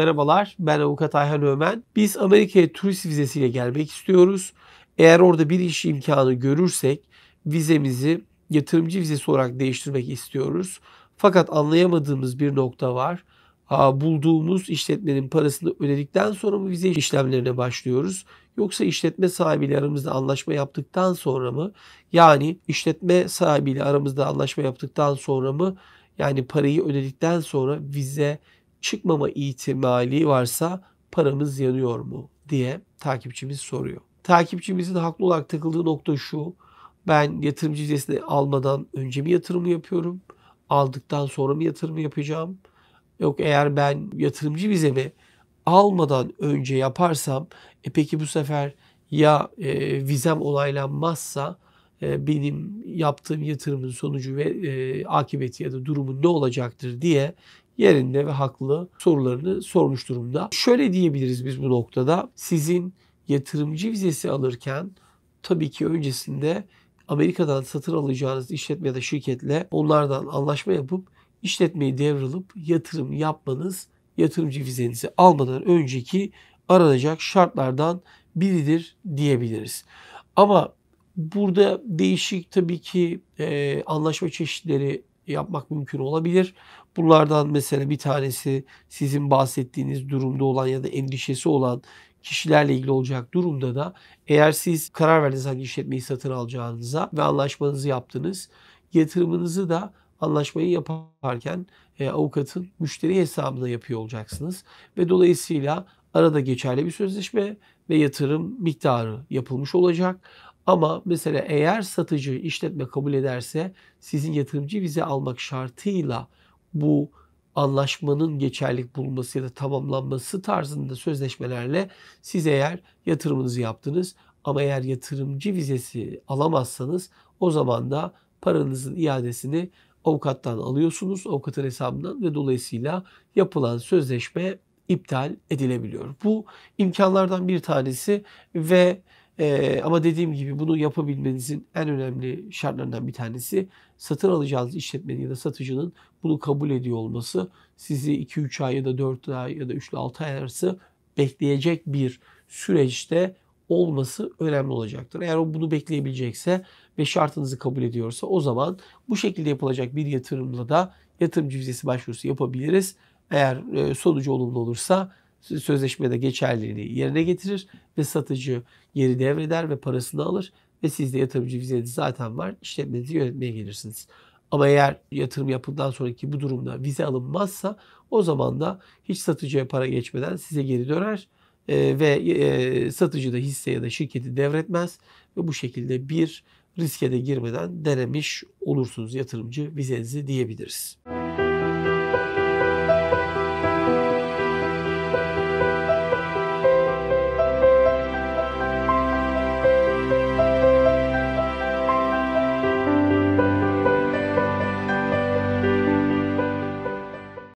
merhabalar. Ben Avukat Ayhan Ömen. Biz Amerika'ya turist vizesiyle gelmek istiyoruz. Eğer orada bir iş imkanı görürsek vizemizi yatırımcı vizesi olarak değiştirmek istiyoruz. Fakat anlayamadığımız bir nokta var. bulduğumuz işletmenin parasını ödedikten sonra mı vize işlemlerine başlıyoruz? Yoksa işletme sahibiyle aramızda anlaşma yaptıktan sonra mı? Yani işletme sahibiyle aramızda anlaşma yaptıktan sonra mı? Yani parayı ödedikten sonra vize çıkmama ihtimali varsa paramız yanıyor mu diye takipçimiz soruyor. Takipçimizin haklı olarak takıldığı nokta şu. Ben yatırımcı vizesini almadan önce mi yatırımı yapıyorum? Aldıktan sonra mı yatırımı yapacağım? Yok eğer ben yatırımcı vizemi almadan önce yaparsam e peki bu sefer ya e, vizem onaylanmazsa e, benim yaptığım yatırımın sonucu ve e, akıbeti ya da durumu ne olacaktır diye yerinde ve haklı sorularını sormuş durumda. Şöyle diyebiliriz biz bu noktada. Sizin yatırımcı vizesi alırken tabii ki öncesinde Amerika'dan satın alacağınız işletme ya da şirketle onlardan anlaşma yapıp işletmeyi devralıp yatırım yapmanız yatırımcı vizenizi almadan önceki aranacak şartlardan biridir diyebiliriz. Ama burada değişik tabii ki e, anlaşma çeşitleri yapmak mümkün olabilir. Bunlardan mesela bir tanesi sizin bahsettiğiniz durumda olan ya da endişesi olan kişilerle ilgili olacak durumda da eğer siz karar verdiniz hangi işletmeyi satın alacağınıza ve anlaşmanızı yaptınız, yatırımınızı da anlaşmayı yaparken e, avukatın müşteri hesabına yapıyor olacaksınız ve dolayısıyla arada geçerli bir sözleşme ve yatırım miktarı yapılmış olacak. Ama mesela eğer satıcı işletme kabul ederse sizin yatırımcı vize almak şartıyla bu anlaşmanın geçerlik bulması ya da tamamlanması tarzında sözleşmelerle siz eğer yatırımınızı yaptınız ama eğer yatırımcı vizesi alamazsanız o zaman da paranızın iadesini avukattan alıyorsunuz, avukatın hesabından ve dolayısıyla yapılan sözleşme iptal edilebiliyor. Bu imkanlardan bir tanesi ve ee, ama dediğim gibi bunu yapabilmenizin en önemli şartlarından bir tanesi satın alacağınız işletmenin ya da satıcının bunu kabul ediyor olması. Sizi 2-3 ay ya da 4 ay ya da 3 6 ay arası bekleyecek bir süreçte olması önemli olacaktır. Eğer o bunu bekleyebilecekse ve şartınızı kabul ediyorsa o zaman bu şekilde yapılacak bir yatırımla da yatırımcı vizesi başvurusu yapabiliriz. Eğer e, sonucu olumlu olursa sözleşmede geçerliliğini yerine getirir ve satıcı geri devreder ve parasını alır ve sizde yatırımcı vizeniz zaten var. İşletmenizi yönetmeye gelirsiniz. Ama eğer yatırım yapıldan sonraki bu durumda vize alınmazsa o zaman da hiç satıcıya para geçmeden size geri döner e, ve e, satıcı da hisse ya da şirketi devretmez ve bu şekilde bir riske de girmeden denemiş olursunuz yatırımcı vizenizi diyebiliriz. Müzik